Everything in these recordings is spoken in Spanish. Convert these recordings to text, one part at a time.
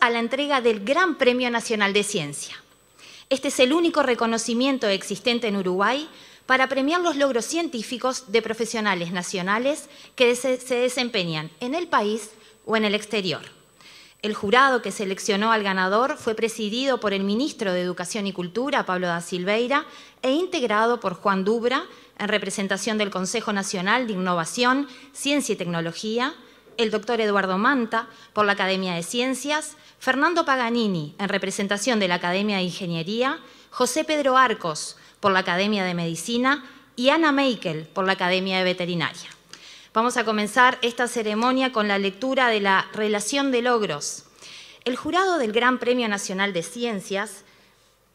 a la entrega del Gran Premio Nacional de Ciencia. Este es el único reconocimiento existente en Uruguay para premiar los logros científicos de profesionales nacionales que se desempeñan en el país o en el exterior. El jurado que seleccionó al ganador fue presidido por el ministro de Educación y Cultura, Pablo da Silveira, e integrado por Juan Dubra, en representación del Consejo Nacional de Innovación, Ciencia y Tecnología, el doctor Eduardo Manta por la Academia de Ciencias, Fernando Paganini en representación de la Academia de Ingeniería, José Pedro Arcos por la Academia de Medicina y Ana Meikel por la Academia de Veterinaria. Vamos a comenzar esta ceremonia con la lectura de la Relación de Logros. El jurado del Gran Premio Nacional de Ciencias,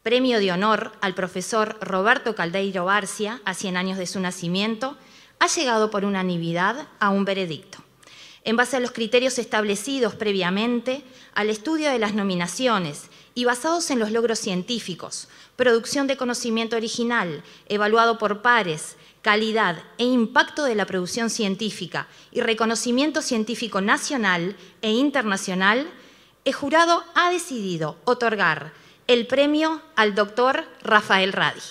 premio de honor al profesor Roberto Caldeiro Barcia a 100 años de su nacimiento, ha llegado por unanimidad a un veredicto en base a los criterios establecidos previamente, al estudio de las nominaciones y basados en los logros científicos, producción de conocimiento original, evaluado por pares, calidad e impacto de la producción científica y reconocimiento científico nacional e internacional, el jurado ha decidido otorgar el premio al doctor Rafael Radi.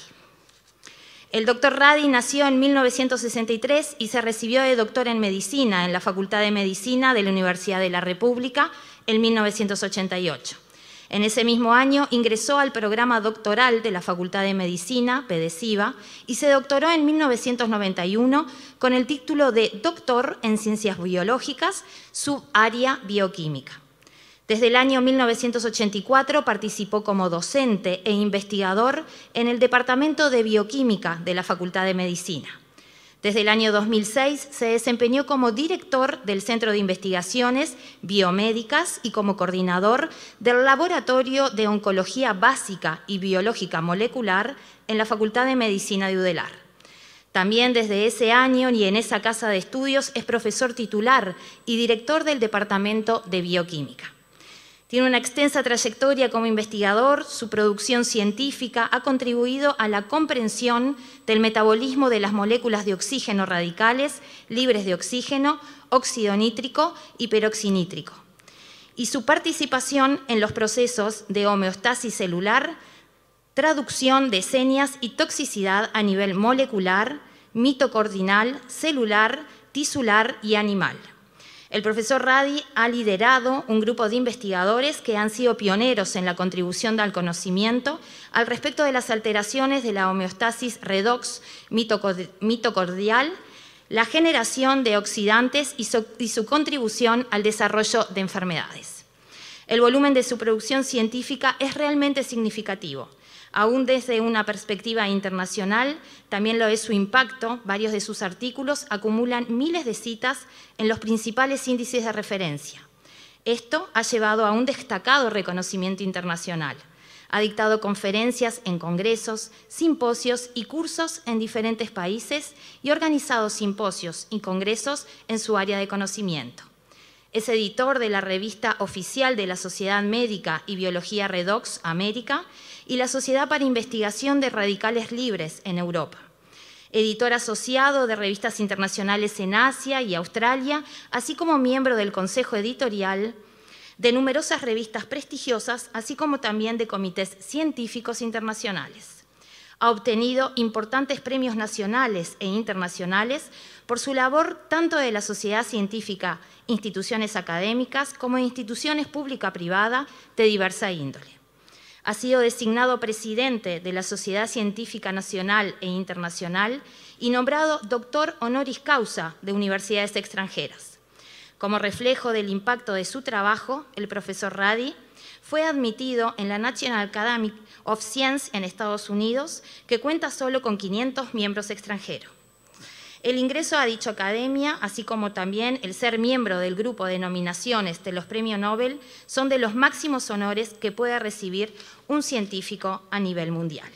El doctor Radi nació en 1963 y se recibió de doctor en medicina en la Facultad de Medicina de la Universidad de la República en 1988. En ese mismo año ingresó al programa doctoral de la Facultad de Medicina, PEDESIVA, y se doctoró en 1991 con el título de Doctor en Ciencias Biológicas, subárea bioquímica. Desde el año 1984 participó como docente e investigador en el Departamento de Bioquímica de la Facultad de Medicina. Desde el año 2006 se desempeñó como director del Centro de Investigaciones Biomédicas y como coordinador del Laboratorio de Oncología Básica y Biológica Molecular en la Facultad de Medicina de Udelar. También desde ese año y en esa casa de estudios es profesor titular y director del Departamento de Bioquímica. Tiene una extensa trayectoria como investigador, su producción científica ha contribuido a la comprensión del metabolismo de las moléculas de oxígeno radicales, libres de oxígeno, óxido nítrico y peroxinítrico. Y su participación en los procesos de homeostasis celular, traducción de señas y toxicidad a nivel molecular, mitocordinal, celular, tisular y animal. El profesor Radi ha liderado un grupo de investigadores que han sido pioneros en la contribución al conocimiento al respecto de las alteraciones de la homeostasis redox mitocordial, la generación de oxidantes y su contribución al desarrollo de enfermedades. El volumen de su producción científica es realmente significativo Aún desde una perspectiva internacional, también lo es su impacto. Varios de sus artículos acumulan miles de citas en los principales índices de referencia. Esto ha llevado a un destacado reconocimiento internacional. Ha dictado conferencias en congresos, simposios y cursos en diferentes países y organizado simposios y congresos en su área de conocimiento. Es editor de la revista oficial de la Sociedad Médica y Biología Redox América y la Sociedad para Investigación de Radicales Libres en Europa. Editor asociado de revistas internacionales en Asia y Australia, así como miembro del Consejo Editorial de numerosas revistas prestigiosas, así como también de comités científicos internacionales. Ha obtenido importantes premios nacionales e internacionales por su labor tanto de la sociedad científica, instituciones académicas, como instituciones pública-privada de diversa índole ha sido designado presidente de la Sociedad Científica Nacional e Internacional y nombrado doctor honoris causa de universidades extranjeras. Como reflejo del impacto de su trabajo, el profesor Radi fue admitido en la National Academy of Science en Estados Unidos, que cuenta solo con 500 miembros extranjeros. El ingreso a dicha academia, así como también el ser miembro del grupo de nominaciones de los premios Nobel, son de los máximos honores que puede recibir un científico a nivel mundial.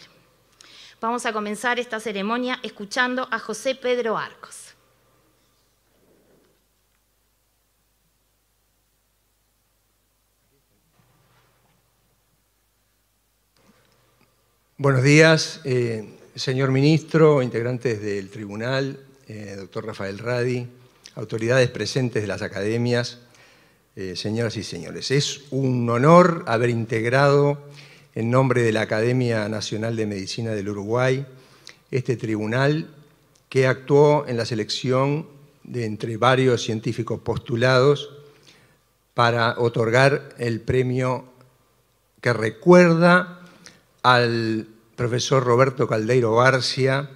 Vamos a comenzar esta ceremonia escuchando a José Pedro Arcos. Buenos días, eh, señor ministro, integrantes del tribunal, eh, doctor Rafael Radi, autoridades presentes de las academias, eh, señoras y señores. Es un honor haber integrado en nombre de la Academia Nacional de Medicina del Uruguay este tribunal que actuó en la selección de entre varios científicos postulados para otorgar el premio que recuerda al profesor Roberto Caldeiro Barcia,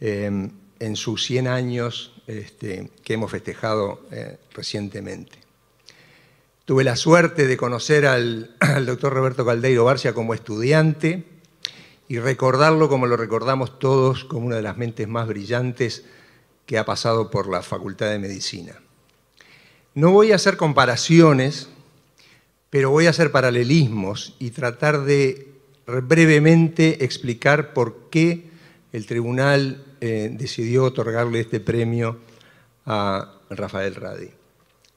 eh, en sus 100 años este, que hemos festejado eh, recientemente. Tuve la suerte de conocer al, al doctor Roberto Caldeiro Barcia como estudiante y recordarlo como lo recordamos todos, como una de las mentes más brillantes que ha pasado por la Facultad de Medicina. No voy a hacer comparaciones, pero voy a hacer paralelismos y tratar de brevemente explicar por qué el Tribunal eh, decidió otorgarle este premio a Rafael Radi.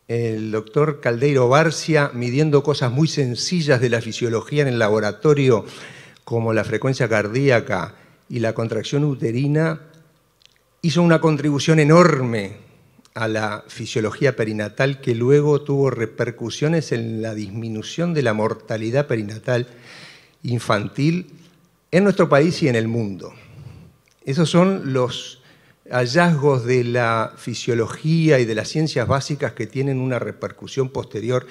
El doctor Caldeiro Barcia, midiendo cosas muy sencillas de la fisiología en el laboratorio, como la frecuencia cardíaca y la contracción uterina, hizo una contribución enorme a la fisiología perinatal que luego tuvo repercusiones en la disminución de la mortalidad perinatal infantil en nuestro país y en el mundo. Esos son los hallazgos de la fisiología y de las ciencias básicas que tienen una repercusión posterior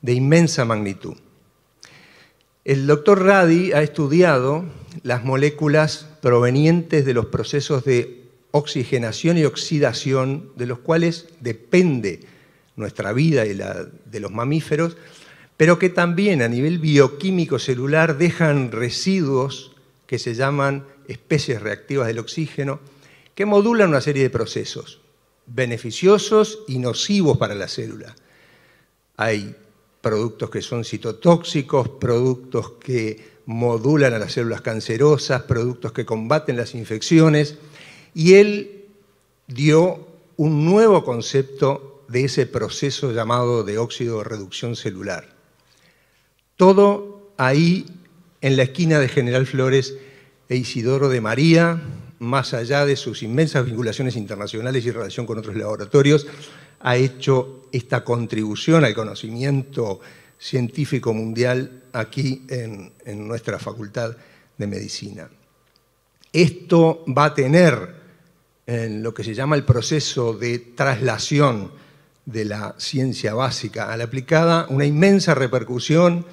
de inmensa magnitud. El doctor Radi ha estudiado las moléculas provenientes de los procesos de oxigenación y oxidación de los cuales depende nuestra vida y la de los mamíferos, pero que también a nivel bioquímico celular dejan residuos que se llaman especies reactivas del oxígeno, que modulan una serie de procesos beneficiosos y nocivos para la célula. Hay productos que son citotóxicos, productos que modulan a las células cancerosas, productos que combaten las infecciones, y él dio un nuevo concepto de ese proceso llamado de óxido de reducción celular. Todo ahí en la esquina de General Flores e Isidoro de María, más allá de sus inmensas vinculaciones internacionales y relación con otros laboratorios, ha hecho esta contribución al conocimiento científico mundial aquí en, nuestra Facultad de Medicina. Esto va a tener en lo que se llama el proceso de traslación de la ciencia básica a la aplicada una inmensa repercusión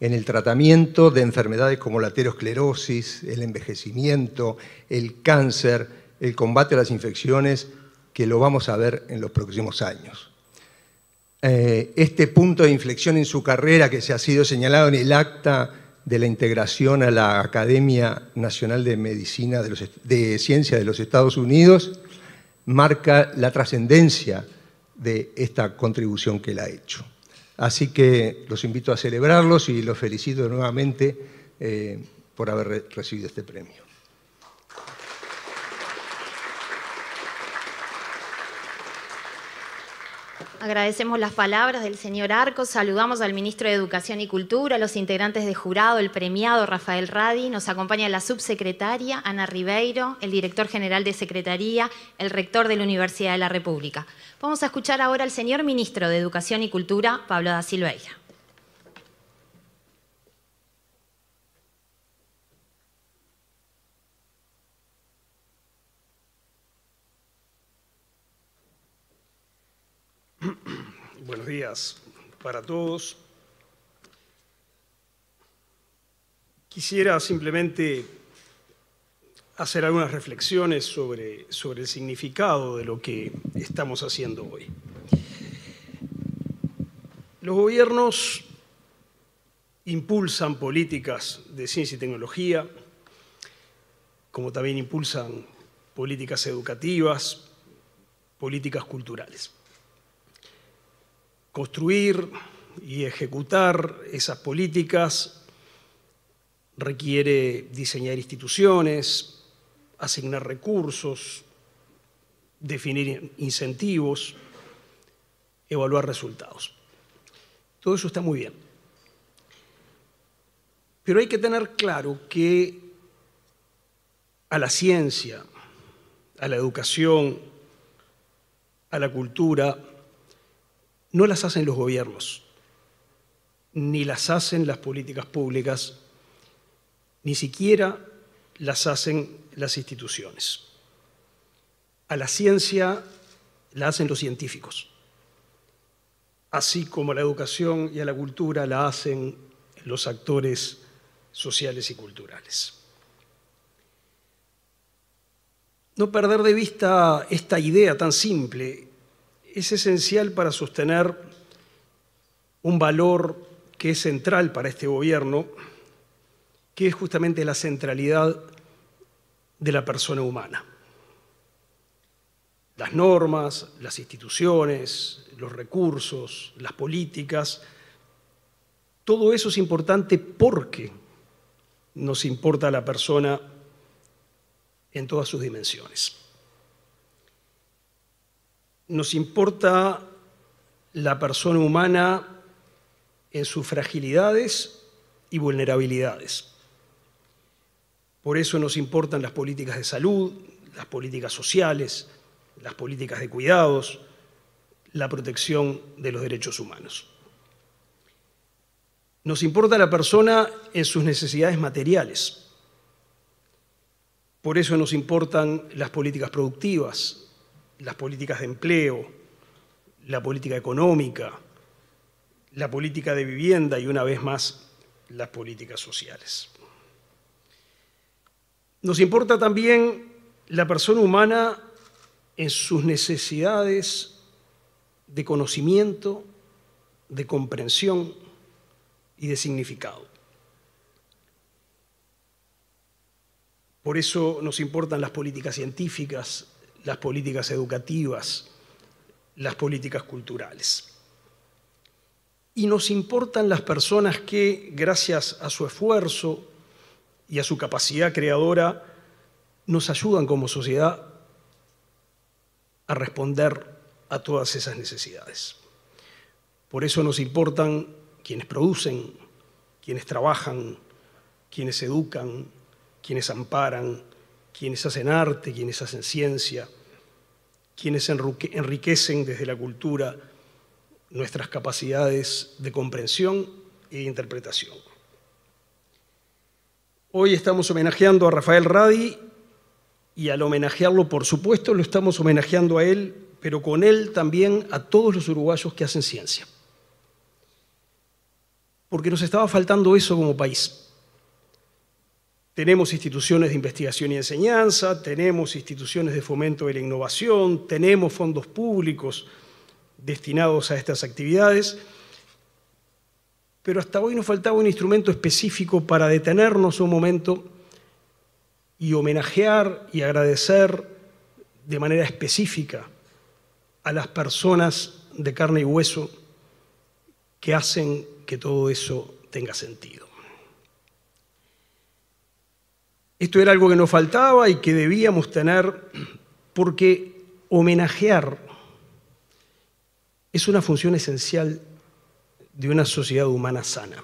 en el tratamiento de enfermedades como la aterosclerosis, el envejecimiento, el cáncer, el combate a las infecciones, que lo vamos a ver en los próximos años. Eh, este punto de inflexión en su carrera que se ha sido señalado en el acta de la integración a la Academia Nacional de Medicina de, de Ciencia de los Estados Unidos, marca la trascendencia de esta contribución que él ha hecho. Así que los invito a celebrarlos y los felicito nuevamente eh, por haber recibido este premio. Agradecemos las palabras del señor Arcos, saludamos al ministro de Educación y Cultura, a los integrantes de jurado, el premiado Rafael Radi, nos acompaña la subsecretaria Ana Ribeiro, el director general de Secretaría, el rector de la Universidad de la República. Vamos a escuchar ahora al señor ministro de Educación y Cultura, Pablo da Silveira. días para todos. Quisiera simplemente hacer algunas reflexiones sobre, sobre el significado de lo que estamos haciendo hoy. Los gobiernos impulsan políticas de ciencia y tecnología, como también impulsan políticas educativas, políticas culturales construir y ejecutar esas políticas requiere diseñar instituciones, asignar recursos, definir incentivos, evaluar resultados. Todo eso está muy bien. Pero hay que tener claro que a la ciencia, a la educación, a la cultura, no las hacen los gobiernos, ni las hacen las políticas públicas, ni siquiera las hacen las instituciones. A la ciencia la hacen los científicos, así como a la educación y a la cultura la hacen los actores sociales y culturales. No perder de vista esta idea tan simple es esencial para sostener un valor que es central para este gobierno, que es justamente la centralidad de la persona humana. Las normas, las instituciones, los recursos, las políticas, todo eso es importante porque nos importa la persona en todas sus dimensiones nos importa la persona humana en sus fragilidades y vulnerabilidades. Por eso nos importan las políticas de salud, las políticas sociales, las políticas de cuidados, la protección de los derechos humanos. Nos importa la persona en sus necesidades materiales. Por eso nos importan las políticas productivas, las políticas de empleo, la política económica, la política de vivienda y una vez más las políticas sociales. Nos importa también la persona humana en sus necesidades de conocimiento, de comprensión y de significado. Por eso nos importan las políticas científicas, las políticas educativas, las políticas culturales. Y nos importan las personas que, gracias a su esfuerzo y a su capacidad creadora, nos ayudan como sociedad a responder a todas esas necesidades. Por eso nos importan quienes producen, quienes trabajan, quienes educan, quienes amparan, quienes hacen arte, quienes hacen ciencia, quienes enriquecen desde la cultura nuestras capacidades de comprensión e interpretación. Hoy estamos homenajeando a Rafael Radi y al homenajearlo, por supuesto, lo estamos homenajeando a él, pero con él también a todos los uruguayos que hacen ciencia. Porque nos estaba faltando eso como país. Tenemos instituciones de investigación y enseñanza, tenemos instituciones de fomento de la innovación, tenemos fondos públicos destinados a estas actividades, pero hasta hoy nos faltaba un instrumento específico para detenernos un momento y homenajear y agradecer de manera específica a las personas de carne y hueso que hacen que todo eso tenga sentido. Esto era algo que nos faltaba y que debíamos tener porque homenajear es una función esencial de una sociedad humana sana.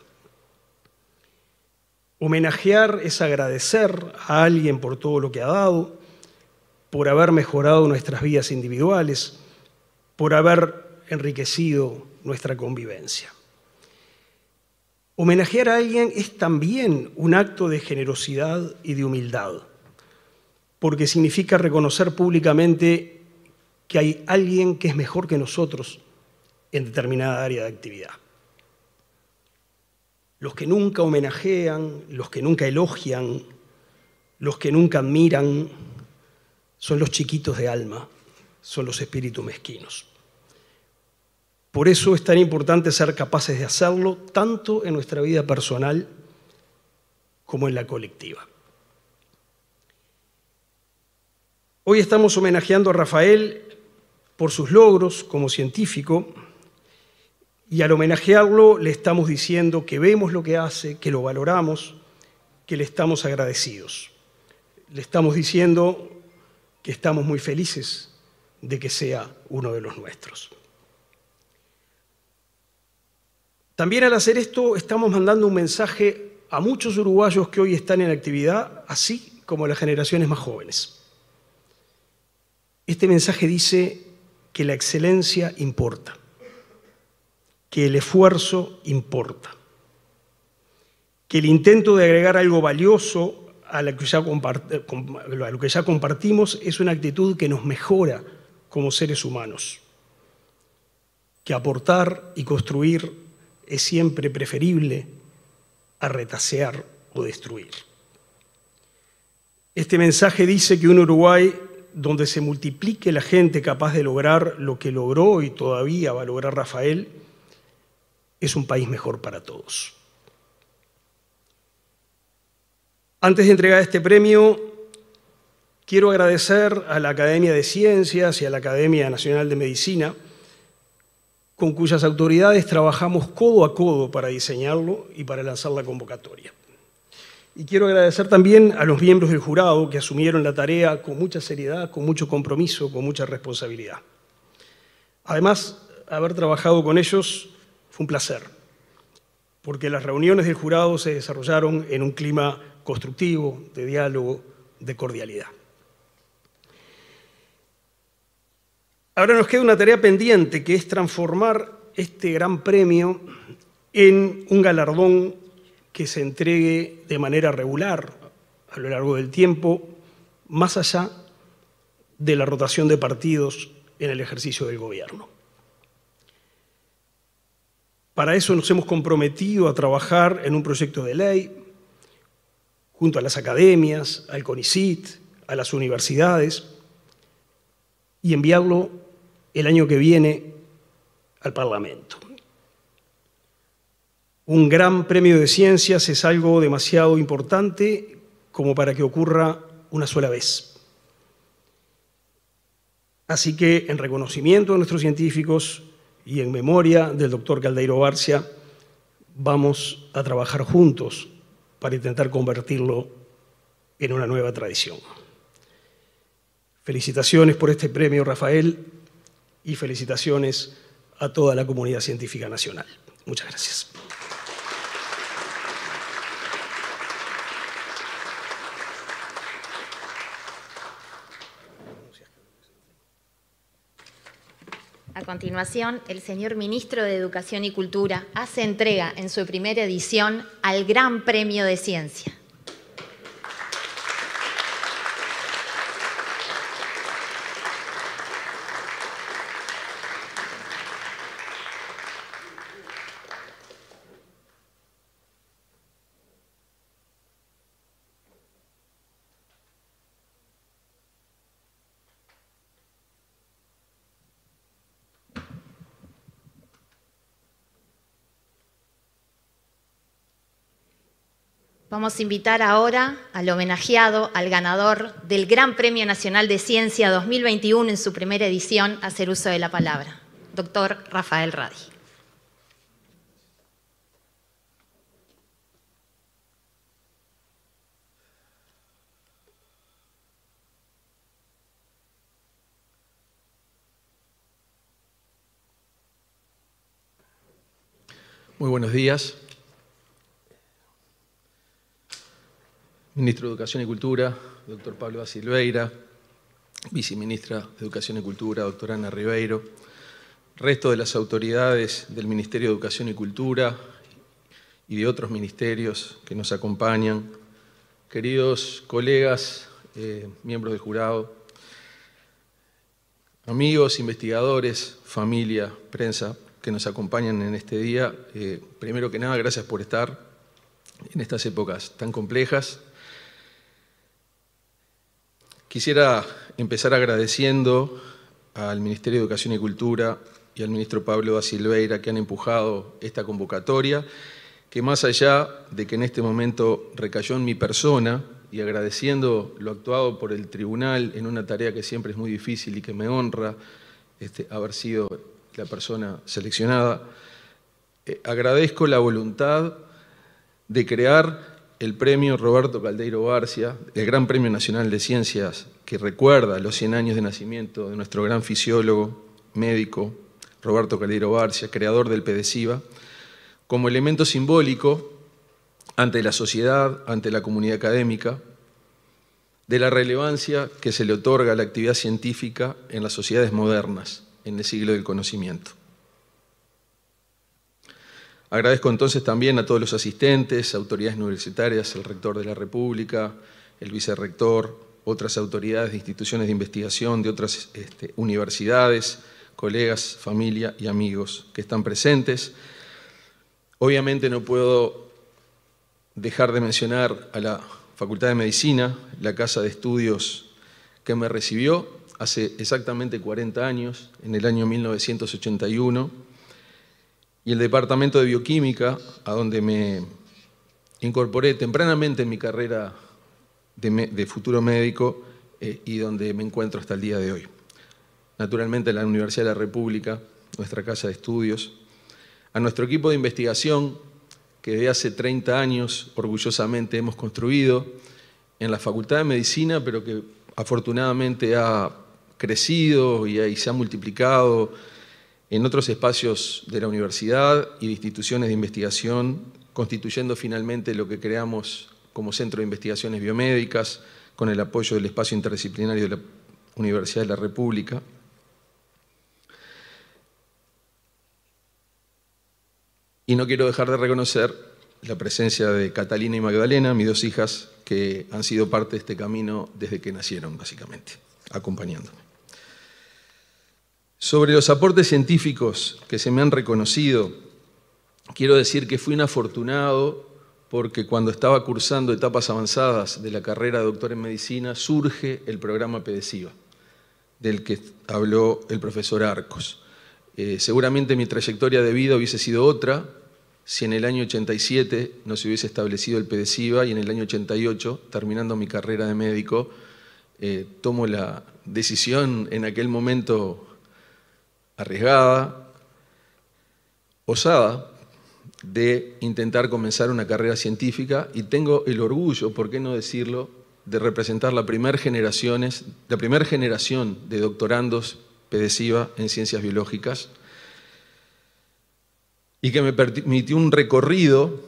Homenajear es agradecer a alguien por todo lo que ha dado, por haber mejorado nuestras vidas individuales, por haber enriquecido nuestra convivencia. Homenajear a alguien es también un acto de generosidad y de humildad, porque significa reconocer públicamente que hay alguien que es mejor que nosotros en determinada área de actividad. Los que nunca homenajean, los que nunca elogian, los que nunca admiran, son los chiquitos de alma, son los espíritus mezquinos. Por eso es tan importante ser capaces de hacerlo tanto en nuestra vida personal como en la colectiva. Hoy estamos homenajeando a Rafael por sus logros como científico y al homenajearlo le estamos diciendo que vemos lo que hace, que lo valoramos, que le estamos agradecidos. Le estamos diciendo que estamos muy felices de que sea uno de los nuestros. También al hacer esto estamos mandando un mensaje a muchos uruguayos que hoy están en actividad, así como a las generaciones más jóvenes. Este mensaje dice que la excelencia importa, que el esfuerzo importa, que el intento de agregar algo valioso a lo, que ya compartimos es una actitud que nos mejora como seres humanos, que aportar y construir es siempre preferible a retasear o destruir. Este mensaje dice que un Uruguay donde se multiplique la gente capaz de lograr lo que logró y todavía va a lograr Rafael, es un país mejor para todos. Antes de entregar este premio, quiero agradecer a la Academia de Ciencias y a la Academia Nacional de Medicina con cuyas autoridades trabajamos codo a codo para diseñarlo y para lanzar la convocatoria. Y quiero agradecer también a los miembros del jurado que asumieron la tarea con mucha seriedad, con mucho compromiso, con mucha responsabilidad. Además, haber trabajado con ellos fue un placer, porque las reuniones del jurado se desarrollaron en un clima constructivo, de diálogo, de cordialidad. Ahora nos queda una tarea pendiente, que es transformar este gran premio en un galardón que se entregue de manera regular a lo largo del tiempo, más allá de la rotación de partidos en el ejercicio del gobierno. Para eso nos hemos comprometido a trabajar en un proyecto de ley junto a las academias, al CONICIT, a las universidades, y enviarlo el año que viene al Parlamento. Un gran premio de ciencias es algo demasiado importante como para que ocurra una sola vez. Así que, en reconocimiento a nuestros científicos y en memoria del doctor Caldeiro Barcia, vamos a trabajar juntos para intentar convertirlo en una nueva tradición. Felicitaciones por este premio, Rafael, y felicitaciones a toda la comunidad científica nacional. Muchas gracias. A continuación, el señor ministro de Educación y Cultura hace entrega en su primera edición al Gran Premio de Ciencia. Vamos invitar ahora al homenajeado, al ganador del Gran Premio Nacional de Ciencia 2021 en su primera edición, a hacer uso de la palabra, doctor Rafael Radi. Muy buenos días. ministro de Educación y Cultura, doctor Pablo A. Silveira, viceministra de Educación y Cultura, doctor Ana Ribeiro, resto de las autoridades del Ministerio de Educación y Cultura y de otros ministerios que nos acompañan, queridos colegas, eh, miembros del jurado, amigos, investigadores, familia, prensa que nos acompañan en este día, eh, primero que nada, gracias por estar en estas épocas tan complejas Quisiera empezar agradeciendo al Ministerio de Educación y Cultura y al ministro Pablo da Silveira que han empujado esta convocatoria, que más allá de que en este momento recayó en mi persona y agradeciendo lo actuado por el tribunal en una tarea que siempre es muy difícil y que me honra este, haber sido la persona seleccionada, eh, agradezco la voluntad de crear el premio Roberto Caldeiro Barcia, el Gran Premio Nacional de Ciencias, que recuerda los 100 años de nacimiento de nuestro gran fisiólogo, médico, Roberto Caldeiro Barcia, creador del PEDESIVA, como elemento simbólico ante la sociedad, ante la comunidad académica, de la relevancia que se le otorga a la actividad científica en las sociedades modernas, en el siglo del conocimiento. Agradezco entonces también a todos los asistentes, autoridades universitarias, el rector de la República, el vicerrector, otras autoridades de instituciones de investigación, de otras este, universidades, colegas, familia y amigos que están presentes. Obviamente no puedo dejar de mencionar a la Facultad de Medicina, la casa de estudios que me recibió hace exactamente 40 años, en el año 1981 y el Departamento de Bioquímica, a donde me incorporé tempranamente en mi carrera de, futuro médico eh, y donde me encuentro hasta el día de hoy. Naturalmente, la Universidad de la República, nuestra casa de estudios, a nuestro equipo de investigación, que desde hace 30 años orgullosamente hemos construido en la Facultad de Medicina, pero que afortunadamente ha crecido y, y se ha multiplicado en otros espacios de la universidad y de instituciones de investigación, constituyendo finalmente lo que creamos como Centro de Investigaciones Biomédicas, con el apoyo del espacio interdisciplinario de la Universidad de la República. Y no quiero dejar de reconocer la presencia de Catalina y Magdalena, mis dos hijas, que han sido parte de este camino desde que nacieron, básicamente, acompañándome. Sobre los aportes científicos que se me han reconocido, quiero decir que fui un afortunado porque cuando estaba cursando etapas avanzadas de la carrera de doctor en medicina surge el programa PEDESIVA, del que habló el profesor Arcos. Eh, seguramente mi trayectoria de vida hubiese sido otra si en el año 87 no se hubiese establecido el PEDESIVA y en el año 88, terminando mi carrera de médico, eh, tomo la decisión en aquel momento arriesgada, osada, de intentar comenzar una carrera científica y tengo el orgullo, por qué no decirlo, de representar la primera generación de doctorandos PEDESIVA en ciencias biológicas y que me permitió un recorrido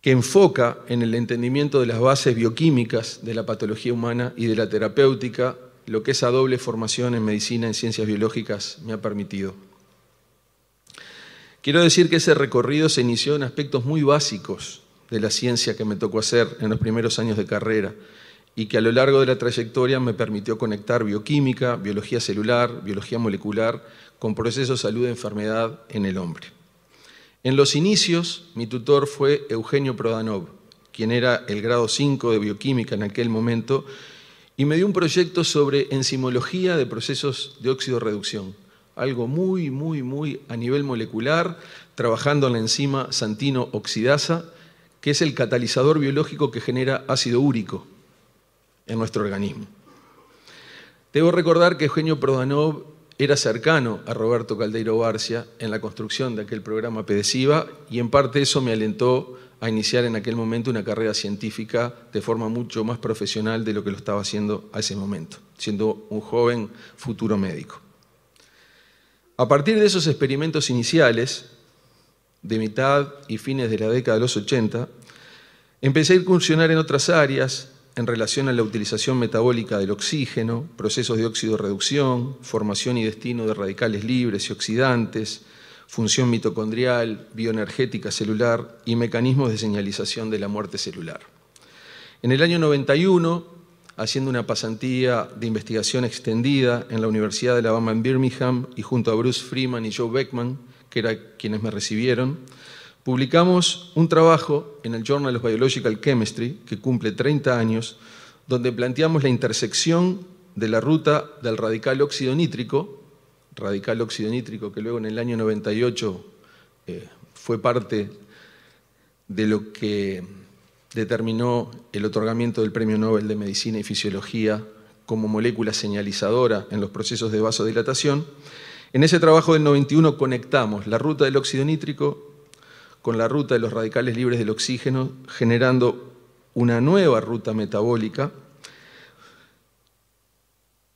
que enfoca en el entendimiento de las bases bioquímicas de la patología humana y de la terapéutica lo que esa doble formación en medicina, en ciencias biológicas, me ha permitido. Quiero decir que ese recorrido se inició en aspectos muy básicos de la ciencia que me tocó hacer en los primeros años de carrera y que a lo largo de la trayectoria me permitió conectar bioquímica, biología celular, biología molecular con procesos salud-enfermedad en el hombre. En los inicios, mi tutor fue Eugenio Prodanov, quien era el grado 5 de bioquímica en aquel momento y me dio un proyecto sobre enzimología de procesos de óxido reducción, algo muy, muy, muy a nivel molecular, trabajando en la enzima santino oxidasa, que es el catalizador biológico que genera ácido úrico en nuestro organismo. Debo recordar que Eugenio Prodanov era cercano a Roberto Caldeiro Barcia en la construcción de aquel programa PEDESIVA y en parte eso me alentó a iniciar en aquel momento una carrera científica de forma mucho más profesional de lo que lo estaba haciendo a ese momento, siendo un joven futuro médico. A partir de esos experimentos iniciales, de mitad y fines de la década de los 80, empecé a incursionar en otras áreas en relación a la utilización metabólica del oxígeno, procesos de óxido reducción, formación y destino de radicales libres y oxidantes, función mitocondrial, bioenergética celular y mecanismos de señalización de la muerte celular. En el año 91, haciendo una pasantía de investigación extendida en la Universidad de Alabama en Birmingham y junto a Bruce Freeman y Joe Beckman, que eran quienes me recibieron, publicamos un trabajo en el Journal of Biological Chemistry, que cumple 30 años, donde planteamos la intersección de la ruta del radical óxido nítrico radical nítrico que luego en el año 98 eh, fue parte de lo que determinó el otorgamiento del Premio Nobel de Medicina y Fisiología como molécula señalizadora en los procesos de vasodilatación. En ese trabajo del 91 conectamos la ruta del óxido nítrico con la ruta de los radicales libres del oxígeno, generando una nueva ruta metabólica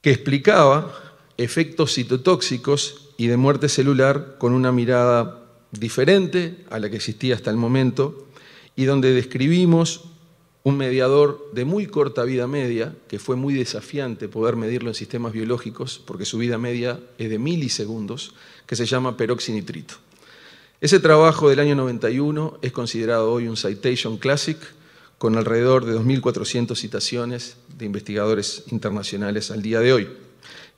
que explicaba efectos citotóxicos y de muerte celular con una mirada diferente a la que existía hasta el momento y donde describimos un mediador de muy corta vida media, que fue muy desafiante poder medirlo en sistemas biológicos, porque su vida media es de milisegundos, que se llama peroxinitrito. Ese trabajo del año 91 es considerado hoy un Citation Classic, con alrededor de 2.400 citaciones de investigadores internacionales al día de hoy.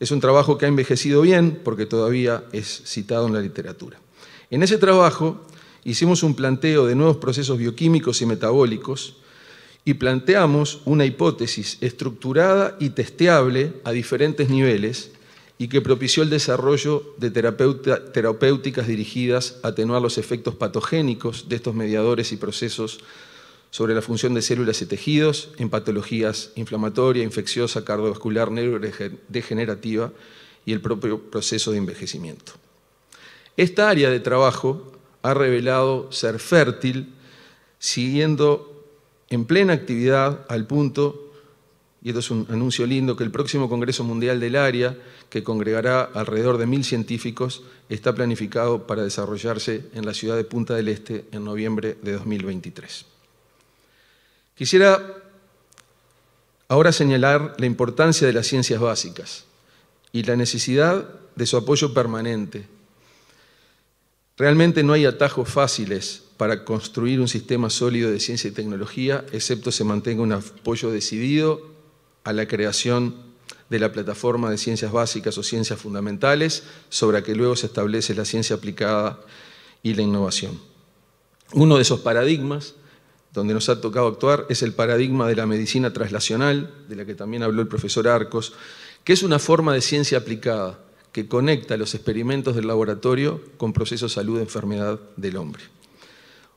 Es un trabajo que ha envejecido bien porque todavía es citado en la literatura. En ese trabajo hicimos un planteo de nuevos procesos bioquímicos y metabólicos y planteamos una hipótesis estructurada y testeable a diferentes niveles y que propició el desarrollo de terapéuticas dirigidas a atenuar los efectos patogénicos de estos mediadores y procesos sobre la función de células y tejidos en patologías inflamatoria, infecciosa, cardiovascular, neurodegenerativa y el propio proceso de envejecimiento. Esta área de trabajo ha revelado ser fértil, siguiendo en plena actividad al punto y esto es un anuncio lindo, que el próximo Congreso Mundial del Área, que congregará alrededor de mil científicos, está planificado para desarrollarse en la ciudad de Punta del Este en noviembre de 2023. Quisiera ahora señalar la importancia de las ciencias básicas y la necesidad de su apoyo permanente. Realmente no hay atajos fáciles para construir un sistema sólido de ciencia y tecnología, excepto se mantenga un apoyo decidido a la creación de la plataforma de ciencias básicas o ciencias fundamentales, sobre la que luego se establece la ciencia aplicada y la innovación. Uno de esos paradigmas donde nos ha tocado actuar es el paradigma de la medicina traslacional, de la que también habló el profesor Arcos, que es una forma de ciencia aplicada que conecta los experimentos del laboratorio con procesos de salud y enfermedad del hombre.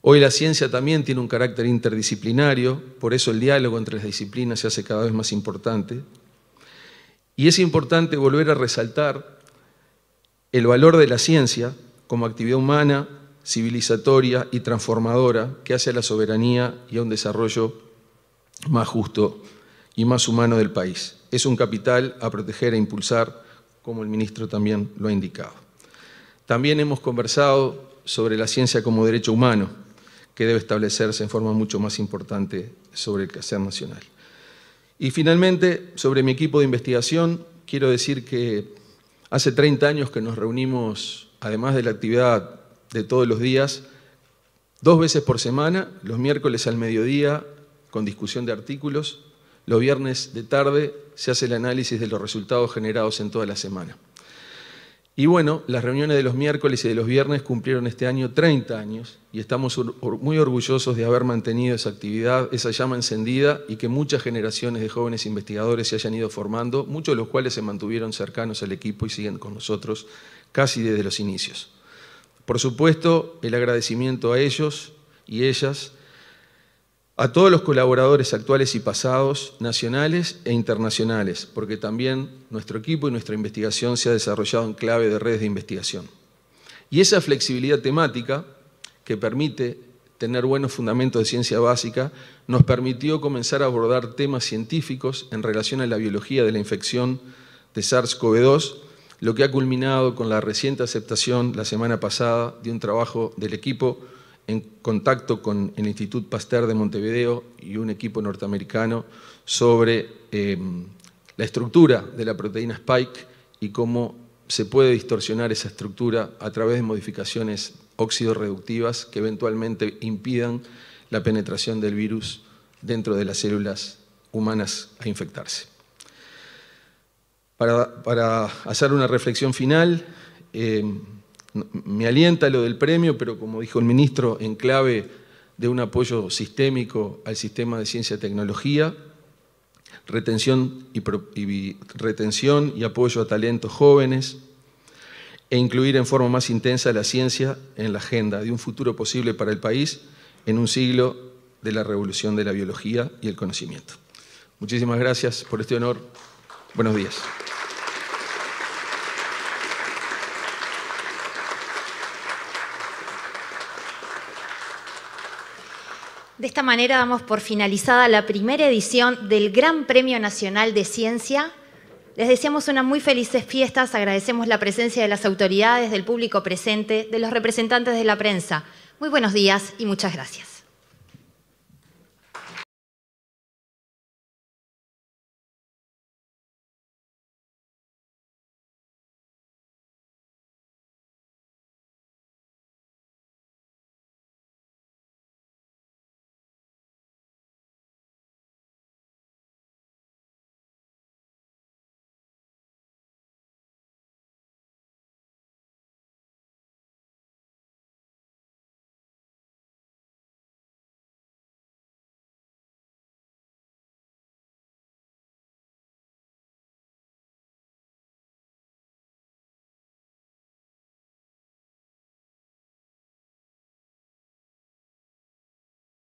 Hoy la ciencia también tiene un carácter interdisciplinario, por eso el diálogo entre las disciplinas se hace cada vez más importante. Y es importante volver a resaltar el valor de la ciencia como actividad humana, civilizatoria y transformadora que hace a la soberanía y a un desarrollo más justo y más humano del país. Es un capital a proteger e impulsar, como el ministro también lo ha indicado. También hemos conversado sobre la ciencia como derecho humano, que debe establecerse en forma mucho más importante sobre el quehacer nacional. Y finalmente, sobre mi equipo de investigación, quiero decir que hace 30 años que nos reunimos, además de la actividad de todos los días, dos veces por semana, los miércoles al mediodía con discusión de artículos, los viernes de tarde se hace el análisis de los resultados generados en toda la semana. Y bueno, las reuniones de los miércoles y de los viernes cumplieron este año 30 años y estamos muy orgullosos de haber mantenido esa actividad, esa llama encendida y que muchas generaciones de jóvenes investigadores se hayan ido formando, muchos de los cuales se mantuvieron cercanos al equipo y siguen con nosotros casi desde los inicios. Por supuesto, el agradecimiento a ellos y ellas, a todos los colaboradores actuales y pasados, nacionales e internacionales, porque también nuestro equipo y nuestra investigación se ha desarrollado en clave de redes de investigación. Y esa flexibilidad temática que permite tener buenos fundamentos de ciencia básica nos permitió comenzar a abordar temas científicos en relación a la biología de la infección de SARS-CoV-2 lo que ha culminado con la reciente aceptación la semana pasada de un trabajo del equipo en contacto con el Instituto Pasteur de Montevideo y un equipo norteamericano sobre eh, la estructura de la proteína Spike y cómo se puede distorsionar esa estructura a través de modificaciones óxido-reductivas que eventualmente impidan la penetración del virus dentro de las células humanas a infectarse para, hacer una reflexión final, em, me alienta lo del premio, pero como dijo el ministro, en clave de un apoyo sistémico al sistema de ciencia y tecnología, retención y apoyo a talentos jóvenes, e incluir en forma más intensa la ciencia en la agenda de un futuro posible para el país en un siglo de la revolución de la biología y el conocimiento. Muchísimas gracias por este honor. Buenos días. De esta manera damos por finalizada la primera edición del Gran Premio Nacional de Ciencia. Les deseamos unas muy felices fiestas, agradecemos la presencia de las autoridades, del público presente, de los representantes de la prensa. Muy buenos días y muchas gracias.